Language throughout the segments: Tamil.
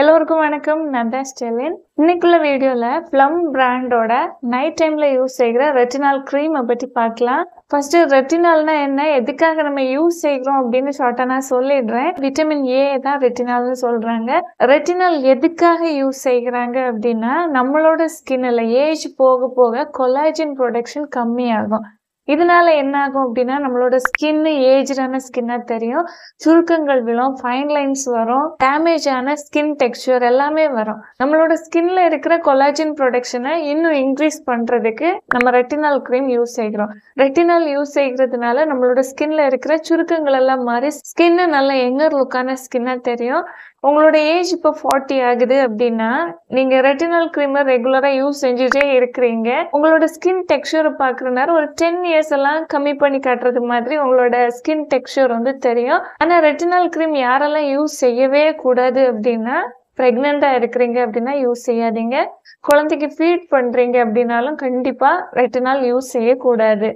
எல்லோருக்கும் வணக்கம் நான் தான் ஸ்டெலின் இன்னைக்குள்ள வீடியோவில் ப்ளம் பிராண்டோட நைட் டைமில் யூஸ் செய்கிற ரெட்டினால் க்ரீமை பற்றி பார்க்கலாம் ஃபர்ஸ்ட் ரெட்டினால்னா என்ன எதுக்காக நம்ம யூஸ் செய்கிறோம் அப்படின்னு ஷார்ட்டாக நான் சொல்லிடுறேன் விட்டமின் ஏ தான் ரெட்டினால்னு சொல்கிறாங்க ரெட்டினால் எதுக்காக யூஸ் செய்கிறாங்க அப்படின்னா நம்மளோட ஸ்கின்னில் ஏஜ் போக போக கொலாஜின் ப்ரொடக்ஷன் கம்மியாகும் இதனால என்ன ஆகும் அப்படின்னா நம்மளோட ஸ்கின் ஏஜ்டான ஸ்கின்னா தெரியும் சுருக்கங்கள் விழும் ஃபைன் லைன்ஸ் வரும் டேமேஜ் ஆன ஸ்கின் டெக்ஸ்டர் எல்லாமே வரும் நம்மளோட ஸ்கின்ல இருக்கிற கொலாஜின் ப்ரொடக்ஷனை இன்னும் இன்க்ரீஸ் பண்றதுக்கு நம்ம ரெட்டினால் கிரீம் யூஸ் செய்கிறோம் ரெட்டினால் யூஸ் செய்கிறதுனால நம்மளோட ஸ்கின்ல இருக்கிற சுருக்கங்கள் எல்லாம் மாதிரி ஸ்கின்னு நல்ல எங்கர் லுக்கான ஸ்கின்னா தெரியும் உங்களோட ஏஜ் இப்போ ஃபார்ட்டி ஆகுது அப்படின்னா நீங்க ரெட்டினல் கிரீமர் ரெகுலரா யூஸ் செஞ்சுட்டே இருக்கிறீங்க உங்களோட ஸ்கின் டெக்ஸ்சர் பார்க்குற நேரம் ஒரு டென் இயர்ஸ் எல்லாம் கம்மி பண்ணி காட்டுறது மாதிரி உங்களோட ஸ்கின் டெக்ஸ்சர் வந்து தெரியும் ஆனா ரெட்டினல் கிரீம் யாரெல்லாம் யூஸ் செய்யவே கூடாது அப்படின்னா ப்ரெக்னெண்டா இருக்கிறீங்க அப்படின்னா யூஸ் செய்யாதீங்க குழந்தைக்கு ஃபீட் பண்றீங்க அப்படின்னாலும் கண்டிப்பா ரெட்டினால் யூஸ் செய்யக்கூடாது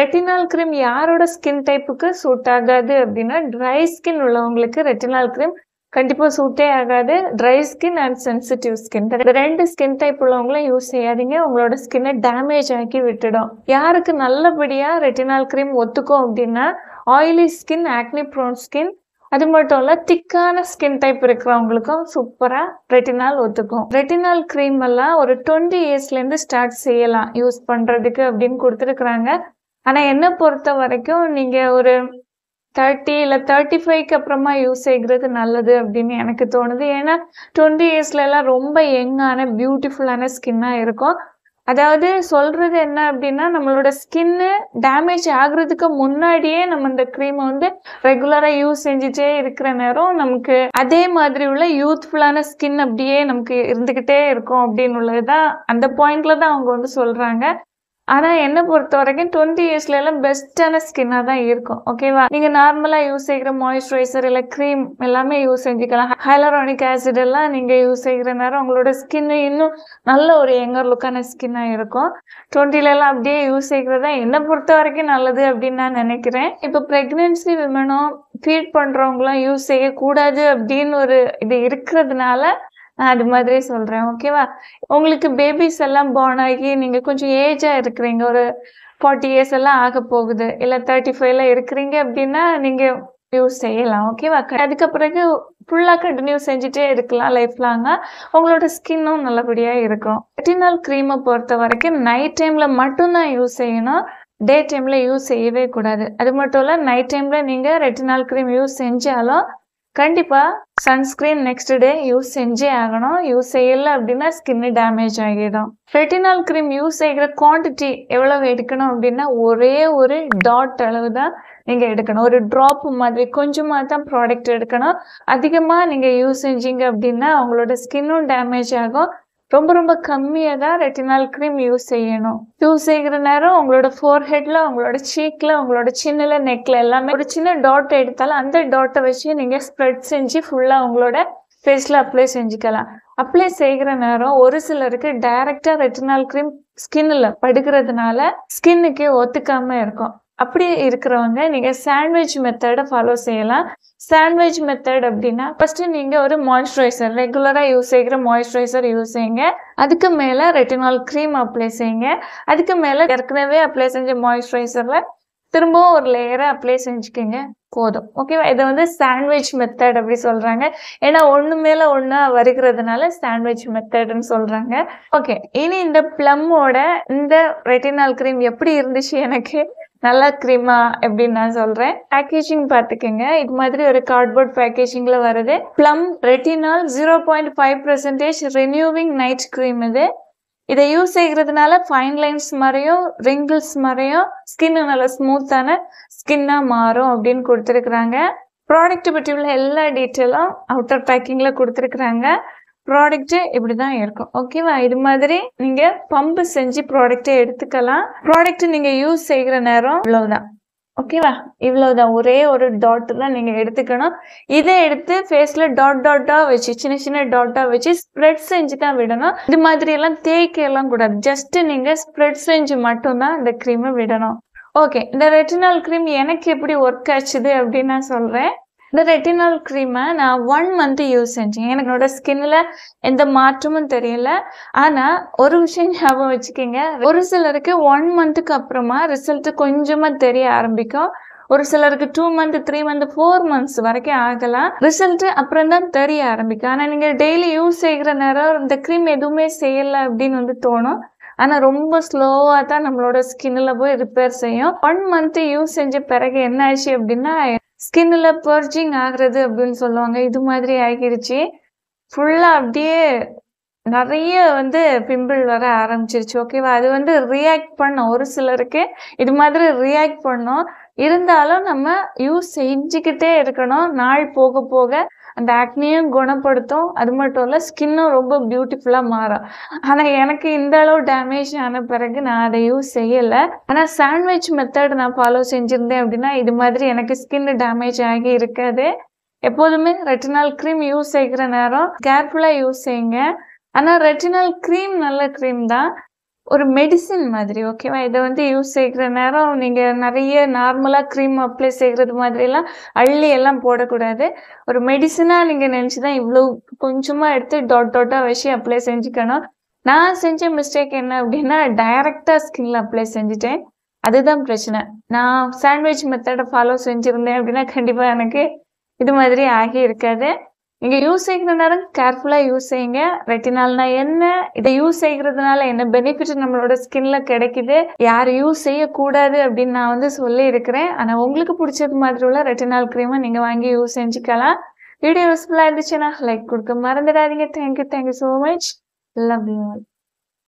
ரெட்டினால் கிரீம் யாரோட ஸ்கின் டைப்புக்கு சூட் ஆகாது அப்படின்னா ட்ரை ஸ்கின் உள்ளவங்களுக்கு ரெட்டினால் கிரீம் கண்டிப்பாக சூட்டே ஆகாது dry skin and sensitive skin ரெண்டு ஸ்கின் டைப் உள்ளவங்களும் யூஸ் செய்யாதீங்க உங்களோட ஸ்கின்னை டேமேஜ் ஆக்கி விட்டுடும் யாருக்கு நல்லபடியாக ரெட்டினால் க்ரீம் ஒத்துக்கும் அப்படின்னா oily skin acne prone skin அது மட்டும் இல்லை திக்கான ஸ்கின் டைப் இருக்கிறவங்களுக்கும் சூப்பராக ரெட்டினால் ஒத்துக்கும் ரெட்டினால் க்ரீம் எல்லாம் ஒரு டுவெண்ட்டி இயர்ஸ்லேருந்து ஸ்டார்ட் செய்யலாம் யூஸ் பண்ணுறதுக்கு அப்படின்னு கொடுத்துருக்குறாங்க ஆனால் என்னை பொறுத்த வரைக்கும் நீங்கள் ஒரு தேர்ட்டி இல்லை தேர்ட்டி ஃபைவ்க்கு அப்புறமா யூஸ் செய்கிறது நல்லது அப்படின்னு எனக்கு தோணுது ஏன்னா டுவெண்ட்டி இயர்ஸ்லலாம் ரொம்ப யங்கான பியூட்டிஃபுல்லான ஸ்கின்னாக இருக்கும் அதாவது சொல்கிறது என்ன அப்படின்னா நம்மளோட ஸ்கின்னு டேமேஜ் ஆகுறதுக்கு முன்னாடியே நம்ம இந்த க்ரீமை வந்து ரெகுலராக யூஸ் செஞ்சுட்டே இருக்கிற நேரம் நமக்கு அதே மாதிரி உள்ள யூத்ஃபுல்லான ஸ்கின் அப்படியே நமக்கு இருந்துக்கிட்டே இருக்கும் அப்படின்னு உள்ளது தான் அந்த பாயிண்ட்ல தான் அவங்க வந்து சொல்கிறாங்க ஆனால் என்னை பொறுத்த வரைக்கும் டுவெண்ட்டி இயர்ஸ்லலாம் பெஸ்ட்டான ஸ்கின்னாக தான் இருக்கும் ஓகேவா நீங்கள் நார்மலாக யூஸ் செய்கிற மாய்ஸ்சரைசர் இல்லை க்ரீம் எல்லாமே யூஸ் செஞ்சுக்கலாம் ஹைலரானிக் ஆசிட் எல்லாம் நீங்கள் யூஸ் செய்கிற நேரம் உங்களோட ஸ்கின்னு இன்னும் நல்ல ஒரு எங்கர் லுக்கான ஸ்கின்னாக இருக்கும் டுவெண்ட்டிலலாம் அப்படியே யூஸ் தான் என்னை பொறுத்த வரைக்கும் நல்லது அப்படின்னு நான் நினைக்கிறேன் இப்போ ப்ரெக்னென்சி விமனும் ஃபீட் பண்ணுறவங்களாம் யூஸ் செய்யக்கூடாது அப்படின்னு ஒரு இது இருக்கிறதுனால அது மாதிரி சொல்றேன் ஓகேவா உங்களுக்கு பேபிஸ் எல்லாம் பார்ன் ஆகி நீங்க கொஞ்சம் ஏஜா இருக்கிறீங்க ஒரு ஃபார்ட்டி இயர்ஸ் எல்லாம் ஆக போகுது இல்ல தேர்ட்டி ஃபைவ்ல இருக்கிறீங்க அப்படின்னா நீங்க யூஸ் செய்யலாம் ஓகேவா அதுக்கு பிறகு ஃபுல்லாக கண்டினியூ செஞ்சுட்டே இருக்கலாம் லைஃப் லாங்காக உங்களோட ஸ்கின்னும் நல்லபடியாக இருக்கும் ரெட்டினால் க்ரீமை பொறுத்த வரைக்கும் நைட் டைமில் மட்டும்தான் யூஸ் செய்யணும் டே டைமில் யூஸ் செய்யவே கூடாது அது மட்டும் இல்லை நைட் டைமில் நீங்கள் ரெட்டினால் க்ரீம் யூஸ் செஞ்சாலும் கண்டிப்பாக சன்ஸ்க்ரீன் நெக்ஸ்ட் டே யூஸ் செஞ்சே ஆகணும் யூஸ் செய்யலை அப்படின்னா ஸ்கின்னு டேமேஜ் ஆகிடும் ஃபெட்டினால் க்ரீம் யூஸ் செய்கிற குவான்டிட்டி எவ்வளவு எடுக்கணும் அப்படின்னா ஒரே ஒரு டாட் அளவு தான் நீங்கள் எடுக்கணும் ஒரு ட்ராப் மாதிரி கொஞ்சமாக தான் ப்ராடக்ட் எடுக்கணும் அதிகமாக நீங்கள் யூஸ் செஞ்சீங்க அப்படின்னா உங்களோட ஸ்கின்னும் டேமேஜ் ஆகும் ரொம்ப ரொம்ப கம்மியாக தான் ரெட்டினால் க்ரீம் யூஸ் செய்யணும் யூஸ் செய்கிற நேரம் உங்களோட ஃபோர்ஹெட்ல உங்களோட சீக்கில் உங்களோட சின்னல நெக்ல எல்லாமே ஒரு சின்ன டாட் எடுத்தாலும் அந்த டாட்டை வச்சு நீங்கள் ஸ்ப்ரெட் செஞ்சு ஃபுல்லாக உங்களோட ஃபேஸில் அப்ளை செஞ்சுக்கலாம் அப்ளை செய்கிற நேரம் ஒரு சிலருக்கு டைரெக்டாக ரெட்டினால் க்ரீம் ஸ்கின்னில் படுக்கிறதுனால ஸ்கின்னுக்கே ஒத்துக்காமல் இருக்கும் அப்படி இருக்கிறவங்க நீங்கள் சாண்ட்விச் மெத்தடை ஃபாலோ செய்யலாம் சாண்ட்விச் மெத்தட் அப்படின்னா ஃபஸ்ட்டு நீங்கள் ஒரு மாய்ஸ்சரைசர் ரெகுலராக யூஸ் செய்கிற மாய்ஸ்சரைசர் யூஸ் செய்யுங்க அதுக்கு மேலே ரெட்டினால் க்ரீம் அப்ளை செய்யுங்க அதுக்கு மேலே ஏற்கனவே அப்ளை செஞ்ச மாய்ஸ்சரைசரில் திரும்பவும் ஒரு லேயரை அப்ளை செஞ்சுக்கோங்க போதும் ஓகேவா இதை வந்து சாண்ட்விச் மெத்தட் அப்படி சொல்கிறாங்க ஏன்னா ஒன்று மேலே ஒன்றா வருகிறதுனால சாண்ட்விச் மெத்தட்னு சொல்கிறாங்க ஓகே இனி இந்த ப்ளம்மோட இந்த ரெட்டினால் க்ரீம் எப்படி இருந்துச்சு எனக்கு நல்லா க்ரீமா அப்படின்னு நான் சொல்கிறேன் பேக்கேஜிங் பார்த்துக்கோங்க இது மாதிரி ஒரு கார்ட்போர்ட் பேக்கேஜிங்கில் வருது plum retinol zero point five percentage renewing night cream இது இதை யூஸ் செய்கிறதுனால ஃபைன் லைன்ஸ் மாதிரியும் ரிங்கிள்ஸ் மாதிரியும் ஸ்கின்னு நல்லா ஸ்மூத்தான ஸ்கின்னாக மாறும் அப்படின்னு கொடுத்துருக்குறாங்க ப்ராடக்ட் பற்றி உள்ள எல்லா டீட்டெயிலும் அவுட்டர் பேக்கிங்கில் கொடுத்துருக்குறாங்க ப்ராடக்ட்டு இப்படி தான் இருக்கும் ஓகேவா இது மாதிரி நீங்கள் பம்பு செஞ்சு ப்ராடக்டை எடுத்துக்கலாம் ப்ராடக்ட் நீங்கள் யூஸ் செய்கிற நேரம் இவ்வளவுதான் ஓகேவா இவ்வளவுதான் ஒரே ஒரு டாட் தான் நீங்க எடுத்துக்கணும் இதை எடுத்து ஃபேஸில் டாட் டாட்டாக வச்சு சின்ன சின்ன டாட்டாக வச்சு ஸ்ப்ரெட் செஞ்சு தான் விடணும் இது மாதிரி எல்லாம் தேய்க்க எல்லாம் கூடாது ஜஸ்ட் நீங்கள் ஸ்ப்ரெட் செஞ்சு மட்டும்தான் இந்த க்ரீமை விடணும் ஓகே இந்த ரெட்டினால் க்ரீம் எனக்கு எப்படி ஒர்க் ஆச்சுது அப்படின்னு நான் சொல்கிறேன் இந்த ரெட்டினால் க்ரீமை நான் ஒன் மந்த் யூஸ் செஞ்சேன் எனக்கு என்னோட ஸ்கின்னில் எந்த மாற்றமும் தெரியல ஆனால் ஒரு விஷயம் ஞாபகம் வச்சுக்கோங்க ஒரு சிலருக்கு ஒன் மந்த்துக்கு அப்புறமா ரிசல்ட்டு கொஞ்சமாக தெரிய ஆரம்பிக்கும் ஒரு சிலருக்கு two month three month four months வரைக்கும் ஆகலாம் ரிசல்ட் அப்புறம் தான் தெரிய ஆரம்பிக்கும் ஆனால் நீங்கள் டெய்லி யூஸ் செய்கிற நேரம் இந்த க்ரீம் எதுவுமே செய்யலை அப்படின்னு வந்து தோணும் ஆனால் ரொம்ப ஸ்லோவாக தான் நம்மளோட ஸ்கின்னில் போய் ரிப்பேர் செய்யும் ஒன் மந்த்து யூஸ் செஞ்ச பிறகு என்ன ஆச்சு அப்படின்னா ஸ்கின்னில் பர்ஜிங் ஆகிறது அப்படின்னு சொல்லுவாங்க இது மாதிரி ஆகிருச்சு ஃபுல்லாக அப்படியே நிறைய வந்து பிம்பிள் வர ஆரம்பிச்சிருச்சு ஓகேவா அது வந்து ரியாக்ட் பண்ணோம் ஒரு சிலருக்கு இது மாதிரி ரியாக்ட் பண்ணோம் இருந்தாலும் நம்ம யூஸ் செஞ்சுக்கிட்டே இருக்கணும் நாள் போக போக அந்த ஆக்னியும் குணப்படுத்தும் அது மட்டும் இல்லை ஸ்கின்னும் ரொம்ப பியூட்டிஃபுல்லாக மாறும் ஆனால் எனக்கு இந்த அளவு டேமேஜ் ஆன பிறகு நான் அதை யூஸ் செய்யலை ஆனால் சாண்ட்விச் மெத்தட் நான் ஃபாலோ செஞ்சுருந்தேன் அப்படின்னா இது மாதிரி எனக்கு ஸ்கின் டேமேஜ் ஆகி இருக்காது எப்போதுமே ரெட்டினால் க்ரீம் யூஸ் செய்கிற நேரம் கேர்ஃபுல்லாக யூஸ் செய்யுங்க ஆனால் ரெட்டினால் க்ரீம் நல்ல க்ரீம் தான் ஒரு மெடிசின் மாதிரி ஓகேவா இதை வந்து யூஸ் செய்கிற நேரம் நீங்கள் நிறைய நார்மலாக க்ரீம் அப்ளை செய்கிறது மாதிரிலாம் அள்ளி எல்லாம் போடக்கூடாது ஒரு மெடிசனாக நீங்கள் நினச்சி தான் இவ்வளோ கொஞ்சமாக எடுத்து டாட் டாட்டாக வச்சு அப்ளை செஞ்சுக்கணும் நான் செஞ்ச மிஸ்டேக் என்ன அப்படின்னா டைரெக்டாக ஸ்கின்ல அப்ளை செஞ்சுட்டேன் அதுதான் பிரச்சனை நான் சாண்ட்விச் மெத்தடை ஃபாலோ செஞ்சுருந்தேன் அப்படின்னா கண்டிப்பாக எனக்கு இது மாதிரி ஆகி இருக்காது நீங்கள் யூஸ் செய்கிற நேரம் கேர்ஃபுல்லாக யூஸ் செய்யுங்க ரெட்டினால்னா என்ன இதை யூஸ் செய்கிறதுனால என்ன பெனிஃபிட் நம்மளோட ஸ்கின்ல கிடைக்குது யார் யூஸ் செய்யக்கூடாது அப்படின்னு நான் வந்து சொல்லி இருக்கிறேன் ஆனால் உங்களுக்கு பிடிச்சது மாதிரி உள்ள ரெட்டினால் க்ரீமை நீங்கள் வாங்கி யூஸ் செஞ்சுக்கலாம் வீடியோ யூஸ்ஃபுல்லாக இருந்துச்சுன்னா லைக் கொடுக்க மறந்துடாதீங்க thank you thank you so much love you